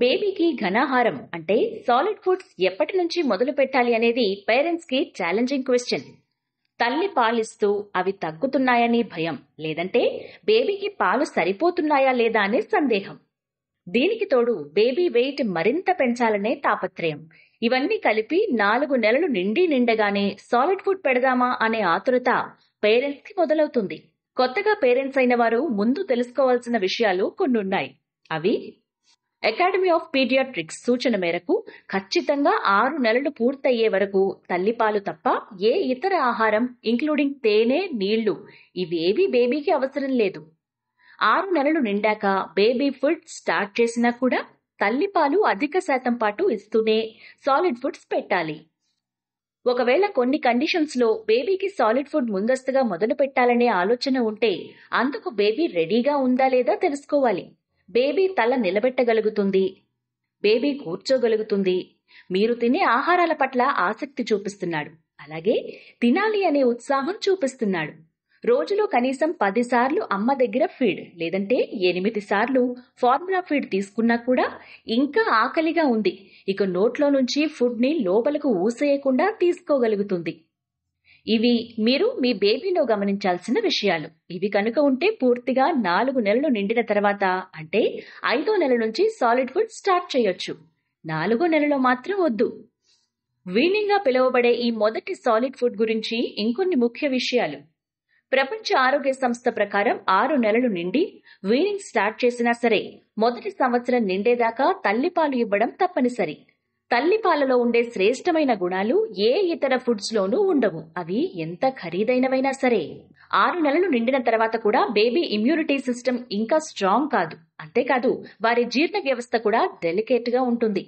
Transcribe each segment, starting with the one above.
బేబీకి ఘనాహారం అంటే solid foods ఎప్పటి నుంచి మొదలు పెట్టాలి అనేది పేరెంట్స్ కి ఛాలెంజింగ్ క్వశ్చన్ తల్లి పాలిస్తూ అవి తగ్గుతున్నాయని భయం లేదంటే బేబీకి పాలు సరిపోతున్నాయా లేదా అనే సందేహం దీనికి తోడు బేబీ వెయిట్ మరింత పెంచాలనే తాపత్రయం ఇవన్నీ కలిపి నాలుగు నెలలు నిండి నిండగానే సాలిడ్ ఫుడ్ పెడదామా అనే ఆతురత పేరెంట్స్ కి మొదలవుతుంది కొత్తగా పేరెంట్స్ అయిన వారు ముందు తెలుసుకోవాల్సిన విషయాలు కొన్ని ఉన్నాయి అవి అకాడమీ ఆఫ్ పీడియాట్రిక్స్ సూచన మేరకు ఖచ్చితంగా ఆరు నెలలు పూర్తయ్యే వరకు తల్లిపాలు తప్ప ఏ ఇతర ఆహారం ఇంక్లూడింగ్ తేనె నీళ్లు ఇవేవి బేబీకి అవసరం లేదు ఆరు నెలలు నిండాక బేబీ ఫుడ్ స్టార్ట్ చేసినా కూడా తల్లిపాలు అధిక శాతం పాటు ఇస్తూనే సాలిడ్ ఫుడ్స్ పెట్టాలి ఒకవేళ కొన్ని కండిషన్స్ లో బేబీకి సాలిడ్ ఫుడ్ ముందస్తుగా మొదలు పెట్టాలనే ఆలోచన ఉంటే అందుకు బేబీ రెడీగా ఉందా లేదా తెలుసుకోవాలి బేబీ తల నిలబెట్టగలుగుతుంది బేబీ కూర్చోగలుగుతుంది మీరు తినే ఆహారాల పట్ల ఆసక్తి చూపిస్తున్నాడు అలాగే తినాలి అనే ఉత్సాహం చూపిస్తున్నాడు రోజులో కనీసం సార్లు అమ్మ దగ్గర ఫీడ్ లేదంటే ఎనిమిది సార్లు ఫార్ములా ఫీడ్ తీసుకున్నా కూడా ఇంకా ఆకలిగా ఉంది ఇక నోట్లో నుంచి ఫుడ్ని లోపలకు ఊసేయకుండా తీసుకోగలుగుతుంది ఇవి మీరు మీ బేబీలో గమనించాల్సిన విషయాలు ఇవి కనుక ఉంటే పూర్తిగా నాలుగు నెలలు నిండిన తర్వాత అంటే ఐదో నెల నుంచి సాలిడ్ ఫుడ్ స్టార్ట్ చేయొచ్చు నాలుగో నెలలో మాత్రం వద్దు వీనింగ్గా పిలువబడే ఈ మొదటి సాలిడ్ ఫుడ్ గురించి ఇంకొన్ని ముఖ్య విషయాలు ప్రపంచ ఆరోగ్య సంస్థ ప్రకారం ఆరు నెలలు నిండి వీనింగ్ స్టార్ట్ చేసినా సరే మొదటి సంవత్సరం నిండేదాకా తల్లిపాలు ఇవ్వడం తప్పనిసరి తల్లి పాలలో ఉండే శ్రేష్టమైన గుణాలు ఏ ఇతర ఫుడ్స్ లోనూ ఉండవు అవి ఎంత ఖరీదైనవైనా సరే ఆరు నెలలు నిండిన తర్వాత కూడా బేబీ ఇమ్యూనిటీ సిస్టమ్ ఇంకా స్ట్రాంగ్ కాదు అంతేకాదు వారి జీర్ణ వ్యవస్థ కూడా డెలికేట్ గా ఉంటుంది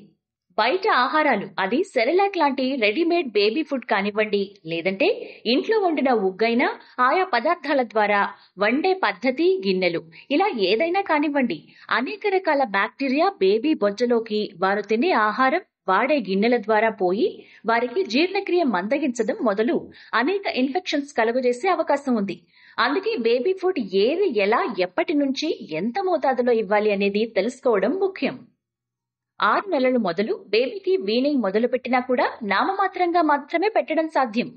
బయట ఆహారాలు అది సెరిలాక్ లాంటి రెడీమేడ్ బేబీ ఫుడ్ కానివ్వండి లేదంటే ఇంట్లో వండిన ఉగ్గైనా ఆయా పదార్థాల ద్వారా వండే పద్ధతి గిన్నెలు ఇలా ఏదైనా కానివ్వండి అనేక రకాల బ్యాక్టీరియా బేబీ బొజ్జలోకి వారు తినే ఆహారం వాడే గిన్నెల ద్వారా పోయి వారికి జీర్ణక్రియ మందగించడం మొదలు అనేక ఇన్ఫెక్షన్స్ కలుగజేసే అవకాశం ఉంది అందుకే బేబీ ఫుడ్ ఏది ఎలా ఎప్పటి నుంచి ఎంత మోతాదులో ఇవ్వాలి అనేది తెలుసుకోవడం ముఖ్యం ఆరు నెలలు మొదలు బేబీకి వీనింగ్ మొదలు పెట్టినా కూడా నామమాత్రంగా మాత్రమే పెట్టడం సాధ్యం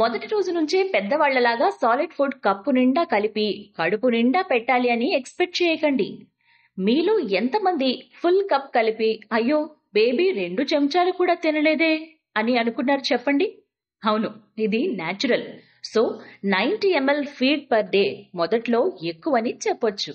మొదటి రోజు నుంచే పెద్దవాళ్లలాగా సాలిడ్ ఫుడ్ కప్పు నిండా కలిపి కడుపు నిండా పెట్టాలి అని ఎక్స్పెక్ట్ చేయకండి మీలో ఎంతమంది ఫుల్ కప్ కలిపి అయ్యో బేబీ రెండు చెంచాలు కూడా తినలేదే అని అనుకున్నారు చెప్పండి అవును ఇది natural so ninety ML feed per day మొదట్లో ఎక్కువని చెప్పొచ్చు